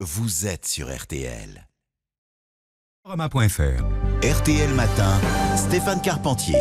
Vous êtes sur RTL. Roma.fr RTL Matin, Stéphane Carpentier.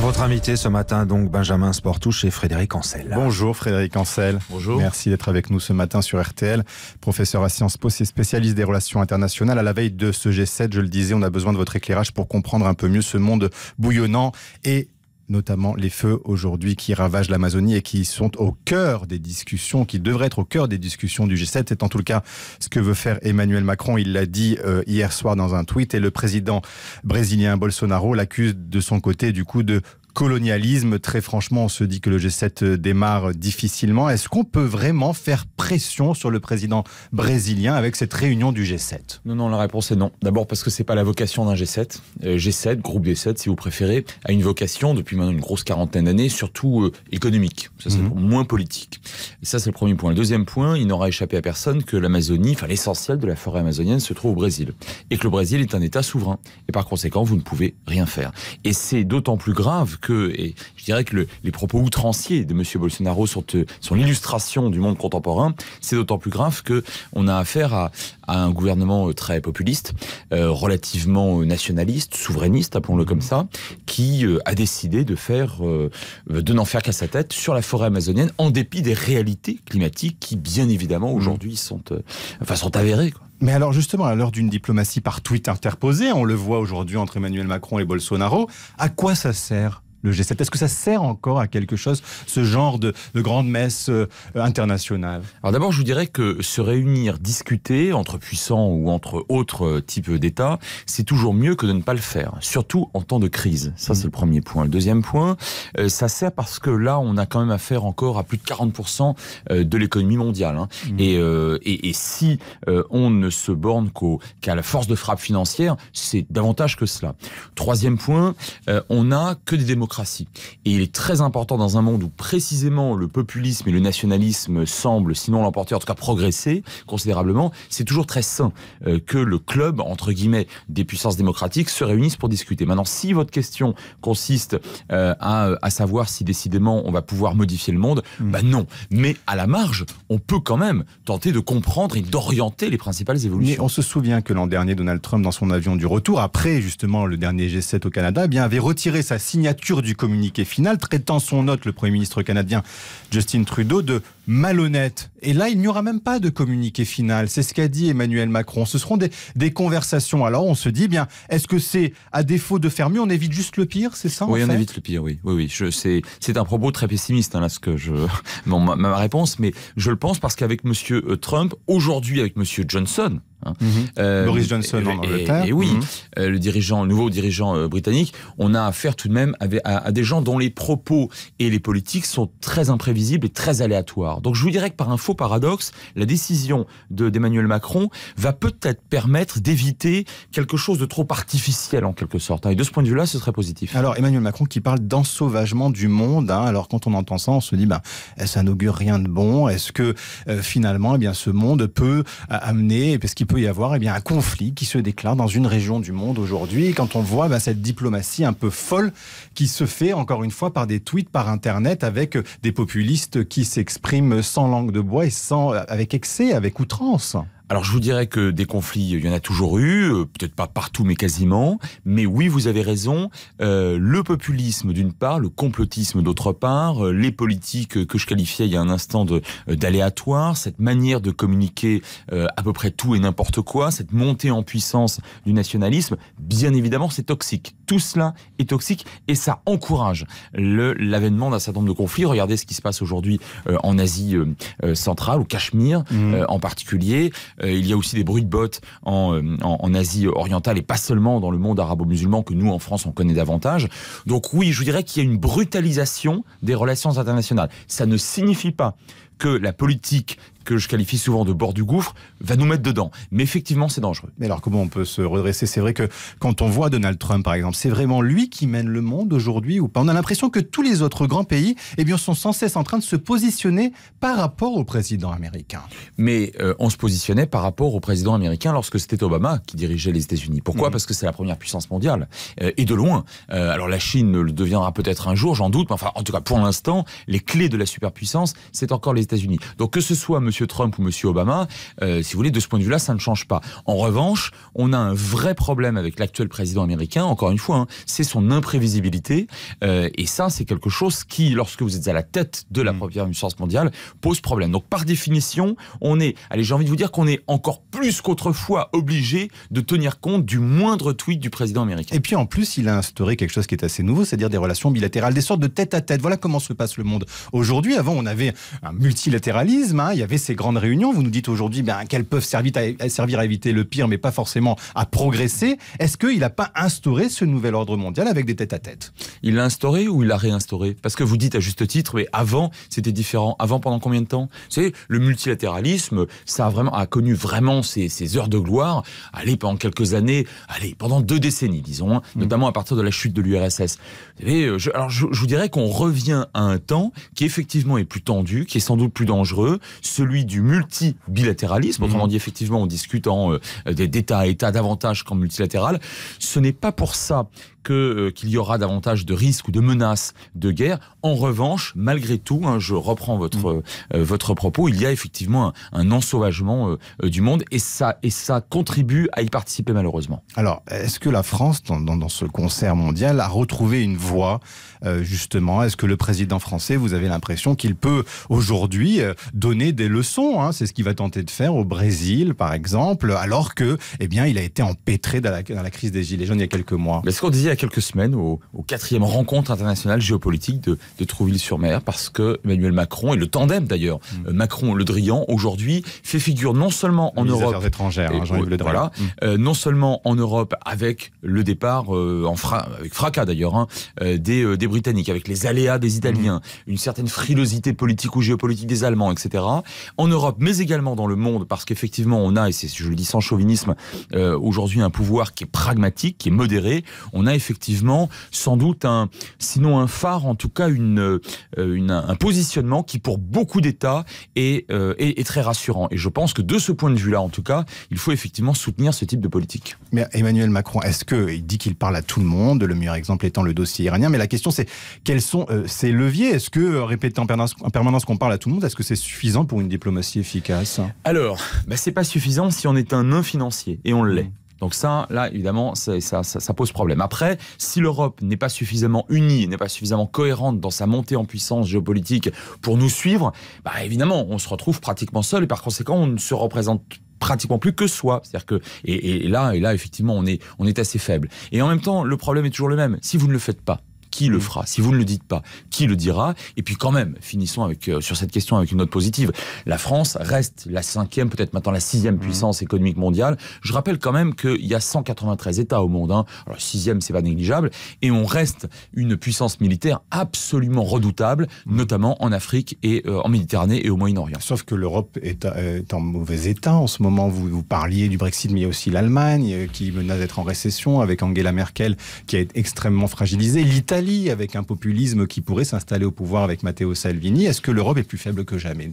Votre invité ce matin, donc Benjamin Sportouche et Frédéric Ancel. Bonjour Frédéric Ancel. Bonjour. Merci d'être avec nous ce matin sur RTL. Professeur à Sciences Po, et spécialiste des relations internationales. À la veille de ce G7, je le disais, on a besoin de votre éclairage pour comprendre un peu mieux ce monde bouillonnant et notamment les feux aujourd'hui qui ravagent l'Amazonie et qui sont au cœur des discussions, qui devraient être au cœur des discussions du G7. C'est en tout cas ce que veut faire Emmanuel Macron. Il l'a dit euh, hier soir dans un tweet et le président brésilien Bolsonaro l'accuse de son côté du coup de colonialisme. Très franchement, on se dit que le G7 démarre difficilement. Est-ce qu'on peut vraiment faire pression sur le président brésilien avec cette réunion du G7 Non, non, la réponse est non. D'abord parce que c'est pas la vocation d'un G7. Euh, G7, groupe G7 si vous préférez, a une vocation depuis maintenant une grosse quarantaine d'années, surtout euh, économique. Ça c'est mhm. moins politique. Et ça c'est le premier point. Le deuxième point, il n'aura échappé à personne que l'Amazonie, enfin l'essentiel de la forêt amazonienne se trouve au Brésil et que le Brésil est un État souverain et par conséquent vous ne pouvez rien faire. Et c'est d'autant plus grave que, et je dirais que les propos outranciers de M. Bolsonaro sont, sont l'illustration du monde contemporain, c'est d'autant plus grave que on a affaire à, un gouvernement euh, très populiste, euh, relativement euh, nationaliste, souverainiste, appelons-le comme ça, qui a décidé de faire, de n'en faire qu'à sa tête sur la forêt amazonienne, en dépit des réalités climatiques qui, bien évidemment, mmh. aujourd'hui sont, enfin, sont avérées. Mais alors justement, à l'heure d'une diplomatie par tweet interposée, on le voit aujourd'hui entre Emmanuel Macron et Bolsonaro, à quoi ça sert le G7. Est-ce que ça sert encore à quelque chose, ce genre de, grande messe euh, internationale Alors d'abord, je vous dirais que se réunir, discuter entre puissants ou entre autres euh, types d'États, c'est toujours mieux que de ne pas le faire, surtout en temps de crise. Ça, mm. c'est le premier point. Le deuxième point, euh, ça sert parce que là, on a quand même affaire encore à plus de 40% de l'économie mondiale. Hein. Mm. Et, si on ne se borne qu'à la force de frappe financière, c'est davantage que cela. Troisième point, on n'a que des démocrates. Et il est très important dans un monde où précisément le populisme et le nationalisme semblent, sinon l'emporter, en tout cas progresser considérablement, c'est toujours très sain euh, que le club, entre guillemets, des puissances démocratiques se réunissent pour discuter. Maintenant, si votre question consiste euh, euh, à, savoir si décidément on va pouvoir modifier le monde, ben non. Mais à la marge, on peut quand même tenter de comprendre et d'orienter les principales évolutions. Mais on se souvient que l'an dernier, Donald Trump, dans son avion du retour, après justement le dernier G7 au Canada, eh bien avait retiré sa signature du communiqué final, traitant son hôte, le Premier ministre canadien Justin Trudeau, de malhonnête. Et là, il n'y aura même pas de communiqué final. C'est ce qu'a dit Emmanuel Macron. Ce seront des, conversations. Alors on se dit, eh bien, est-ce que c'est à défaut de faire mieux, on évite juste le pire, c'est ça Oui, on évite le pire, oui. oui, C'est, c'est un propos très pessimiste, hein, là, ce que je, ma, réponse, mais je le pense parce qu'avec M. Euh, Trump, aujourd'hui, avec M. Johnson, Hein. Mhm. Euh, Boris Johnson en Angleterre. Et, oui, mhm. euh, le dirigeant, nouveau dirigeant euh, britannique, on a affaire tout de même à, des gens dont les propos et les politiques sont très imprévisibles et très aléatoires. Donc je vous dirais que par un faux paradoxe, la décision d'Emmanuel Macron va peut-être permettre d'éviter quelque chose de trop artificiel en quelque sorte. Hein. Et de ce point de vue-là, ce serait positif. Alors Emmanuel Macron qui parle d'ensauvagement du monde. Hein. Alors quand on entend ça, on se dit, ben, ça n'augure rien de bon. Est-ce que finalement, eh bien, ce monde peut amener, parce qu'il peut y avoir et eh bien, un conflit qui se déclare dans une région du monde aujourd'hui. Quand on voit bah, cette diplomatie un peu folle qui se fait, encore une fois, par des tweets, par Internet, avec euh, des populistes qui s'expriment sans langue de bois et sans, euh, avec excès, avec outrance alors je vous dirais que des conflits, il y en a toujours eu, euh, peut-être pas partout, mais quasiment. Mais oui, vous avez raison, euh, le populisme d'une part, le complotisme d'autre part, euh, les politiques que je qualifiais il y a un instant d'aléatoire, cette manière de communiquer à peu près tout et n'importe quoi, cette montée en puissance du nationalisme, bien évidemment, c'est toxique. Tout cela est toxique et ça encourage l'avènement d'un certain nombre de conflits. Regardez ce qui se passe aujourd'hui en Asie centrale, au Cachemire mmh. en particulier euh, il y a aussi des bruits de bottes euh, en, en, Asie orientale et pas seulement dans le monde arabo-musulman que nous, en France, on connaît davantage. Donc oui, je dirais qu'il y a une brutalisation des relations internationales. Ça ne signifie pas que la politique que je qualifie souvent de bord du gouffre, va nous mettre dedans. Mais effectivement, c'est dangereux. Mais alors, comment on peut se redresser C'est vrai que quand on voit Donald Trump, par exemple, c'est vraiment lui qui mène le monde aujourd'hui ou pas On a l'impression que tous les autres grands pays eh bien, sont sans cesse en train de se positionner par rapport au président américain. Mais euh, on se positionnait par rapport au président américain lorsque c'était Obama qui dirigeait les États-Unis. Pourquoi mmh. Parce que c'est la première puissance mondiale. Euh, et de loin. Euh, alors, la Chine le deviendra peut-être un jour, j'en doute, mais enfin, en tout cas, pour l'instant, les clés de la superpuissance, c'est encore les États-Unis. Donc que ce soit M. Trump ou M. Obama, euh, si vous voulez, de ce point de vue-là, ça ne change pas. En revanche, on a un vrai problème avec l'actuel président américain, encore une fois, hein. c'est son imprévisibilité. Euh, et ça, c'est quelque chose qui, lorsque vous êtes à la tête de la mm. première puissance mondiale, pose problème. Donc par définition, on est, allez, j'ai envie de vous dire qu'on est encore plus qu'autrefois obligé de tenir compte du moindre tweet du président américain. Et puis en plus, il a instauré quelque chose qui est assez nouveau, c'est-à-dire des relations bilatérales, des sortes de tête-à-tête. -tête. Voilà comment se passe le monde aujourd'hui. Avant, on avait un multilatéralisme. Hein. Il y avait ces grandes réunions. Vous nous dites aujourd'hui ben, qu'elles peuvent servir à, servir à éviter le pire, mais pas forcément à progresser. Est-ce qu'il n'a pas instauré ce nouvel ordre mondial avec des têtes à tête Il l'a instauré ou il l'a réinstauré Parce que vous dites à juste titre, mais avant, c'était différent. Avant, pendant combien de temps C'est le multilatéralisme, ça a vraiment connu vraiment ses, heures de gloire. Allez, pendant quelques années, allez, pendant deux décennies, disons, hein, mmh. notamment à partir de la chute de l'URSS. alors je, je vous dirais qu'on revient à un temps qui effectivement est plus tendu, qui est sans plus dangereux, celui du multibilatéralisme. Autrement mhm. dit, effectivement, on discute en euh, d'État à État davantage qu'en multilatéral. Ce n'est pas pour ça euh, qu'il y aura davantage de risques ou de menaces de guerre. En revanche, malgré tout, hein, je reprends votre, mm. euh, euh, votre propos, il y a effectivement un, ensauvagement du monde et ça, et ça contribue à y participer malheureusement. Alors, est-ce que la France, dans, ce concert mondial, a retrouvé une voie, justement Est-ce que le président français, vous avez l'impression qu'il peut aujourd'hui donner des leçons hein? C'est ce qu'il va tenter de faire au Brésil, par exemple, alors que, eh bien, il a été empêtré dans la, dans la crise des Gilets jaunes il y a quelques mois. Mais ce qu'on disait quelques semaines au, au quatrième rencontre internationale géopolitique de, Trouville-sur-Mer parce que Emmanuel Macron et le tandem d'ailleurs mm. euh, Macron Le Drian aujourd'hui fait figure non seulement en Europe étrangères, hein, Jean-Yves Le Drian. Voilà, mm. euh, non seulement en Europe avec le départ euh, en avec fracas d'ailleurs hein, des, des, Britanniques, avec les aléas des Italiens, mm. une certaine frilosité politique ou géopolitique des Allemands, etc. En Europe, mais également dans le monde, parce qu'effectivement on a, et je le dis sans chauvinisme, aujourd'hui un pouvoir qui est pragmatique, qui est modéré. On a effectivement sans doute un, sinon un phare, en tout cas une, euh, un positionnement qui pour beaucoup d'États euh, est, très rassurant. Et je pense que de ce point de vue-là, en tout cas, il faut effectivement soutenir ce type de politique. Mais Emmanuel Macron, est-ce qu'il dit qu'il parle à tout le monde, le meilleur exemple étant le dossier iranien, mais la question c'est quels sont ces euh, leviers Est-ce que répétant en permanence, qu'on parle à tout le monde, est-ce que c'est suffisant pour une diplomatie efficace Alors, bah, c'est pas suffisant si on est un non-financier, et on l'est. Mmh. Donc ça, là, évidemment, ça, pose problème. Après, si l'Europe n'est pas suffisamment unie, n'est pas suffisamment cohérente dans sa montée en puissance géopolitique pour nous suivre, bah, évidemment, on se retrouve pratiquement seul et par conséquent, on ne se représente pratiquement plus que soi. C'est-à-dire que et, et, là, et là, effectivement, on est on est assez faible. Et en même temps, le problème est toujours le même. Si vous ne le faites pas, qui le fera Si vous ne le dites pas, qui le dira Et puis quand même, finissons avec, euh, sur cette question avec une note positive. La France reste la cinquième, peut-être maintenant la sixième mmh. puissance économique mondiale. Je rappelle quand même qu'il y a 193 États au monde. Hein. Alors sixième, c'est pas négligeable. Et on reste une puissance militaire absolument redoutable, mmh. notamment en Afrique et euh, en Méditerranée et au Moyen-Orient. Sauf que l'Europe est, en mauvais état en ce moment. Vous, vous parliez du Brexit, mais il y a aussi l'Allemagne euh, qui menace d'être en récession avec Angela Merkel qui est extrêmement fragilisée. L'Italie avec un populisme qui pourrait s'installer au pouvoir avec Matteo Salvini. Est-ce que l'Europe est plus faible que jamais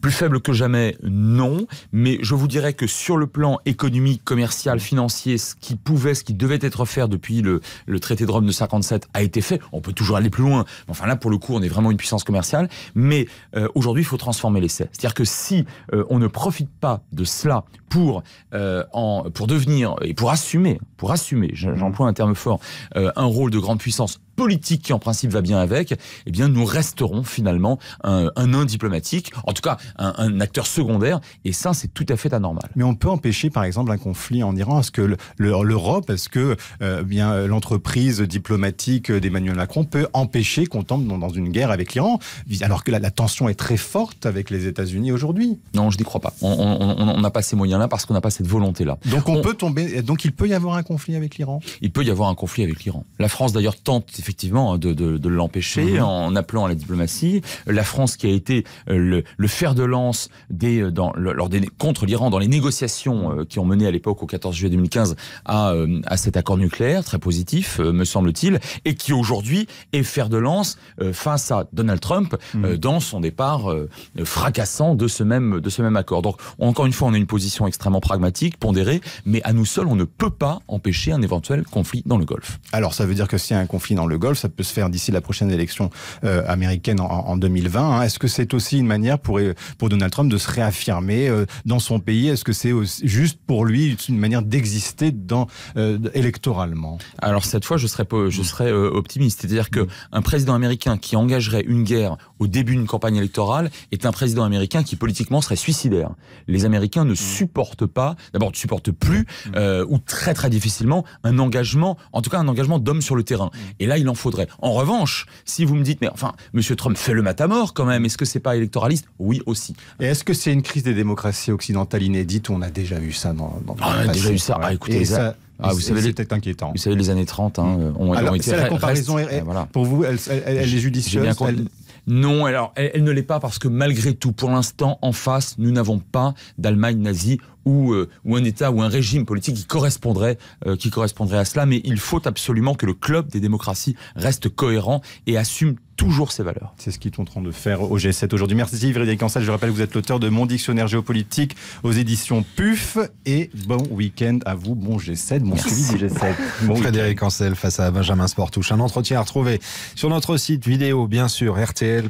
Plus faible que jamais, non. Mais je vous dirais que sur le plan économique, commercial, financier, ce qui pouvait, ce qui devait être fait depuis le, traité de Rome de 57 a été fait. On peut toujours aller plus loin. Enfin là, pour le coup, on est vraiment une puissance commerciale. Mais euh, aujourd'hui, il faut transformer l'essai. C'est-à-dire que si euh, on ne profite pas de cela pour, euh, en, pour devenir et pour assumer, pour assumer, j'emploie un terme fort, un rôle de grande puissance politique qui en principe va bien avec, eh bien nous resterons finalement un, un diplomatique, en tout cas un, acteur secondaire, et ça c'est tout à fait anormal. Mais on peut empêcher par exemple un conflit en Iran, est-ce que l'Europe, est-ce que euh, bien l'entreprise diplomatique d'Emmanuel Macron peut empêcher qu'on tombe dans, une guerre avec l'Iran, alors que la, tension est très forte avec les États-Unis aujourd'hui Non, je n'y crois pas. On n'a pas ces moyens-là parce qu'on n'a pas cette volonté-là. Donc on, peut tomber, donc il peut y avoir un conflit avec l'Iran Il peut y avoir un conflit avec l'Iran. La France d'ailleurs tente effectivement hein, de, de, l'empêcher mhm. en appelant à la diplomatie. La France qui a été euh, le, fer de lance des, euh, dans, lors des, contre l'Iran dans les négociations euh, qui ont mené à l'époque au 14 juillet 2015 à, à cet accord nucléaire très positif, me semble-t-il, et qui aujourd'hui est fer de lance face à Donald Trump mhm. dans son départ fracassant de ce même de ce même accord. Donc encore une fois, on a une position extrêmement pragmatique, pondérée, mais à nous seuls, on ne peut pas empêcher un éventuel conflit dans le Golfe. Alors ça veut dire que s'il y a un conflit dans le golf, Ça peut se faire d'ici la prochaine élection euh, américaine en, 2020. Hein. Est-ce que c'est aussi une manière pour, pour Donald Trump de se réaffirmer euh, dans son pays Est-ce que c'est juste pour lui une manière d'exister dans euh, électoralement Alors cette fois, je serais, je serais optimiste. C'est-à-dire qu'un président américain qui engagerait une guerre au début d'une campagne électorale est un président américain qui politiquement serait suicidaire. Les Américains ne supportent pas, d'abord ne supportent plus, ou très très difficilement, un engagement, en tout cas un engagement d'homme sur le terrain. Et là, il en faudrait. En revanche, si vous me dites, mais enfin, M. Trump fait le matamor quand même, est-ce que c'est pas électoraliste Oui, aussi. Et est-ce que c'est une crise des démocraties occidentales inédite On a déjà eu ça dans. on a ah, déjà eu ça. Ah, écoutez, ça, ah, vous savez, c'est peut-être inquiétant. Vous savez, les années 30 hein, ont, Alors, La comparaison, est, pour vous, elle, est judicieuse. Non, alors elle, ne l'est pas parce que malgré tout, pour l'instant, en face, nous n'avons pas d'Allemagne nazie ou, euh, ou, un État ou un régime politique qui correspondrait, euh, qui correspondrait à cela. Mais il faut absolument que le club des démocraties reste cohérent et assume toujours ses valeurs. C'est ce qu'ils sont en train de faire au G7 aujourd'hui. Merci Frédéric Cancel. Je rappelle que vous êtes l'auteur de Mon dictionnaire géopolitique aux éditions PUF. Et bon week-end à vous, bon G7, bon suivi du G7. Bon Frédéric Cancel face à Benjamin Sportouche. Un entretien à retrouver sur notre site vidéo, bien sûr, rtl.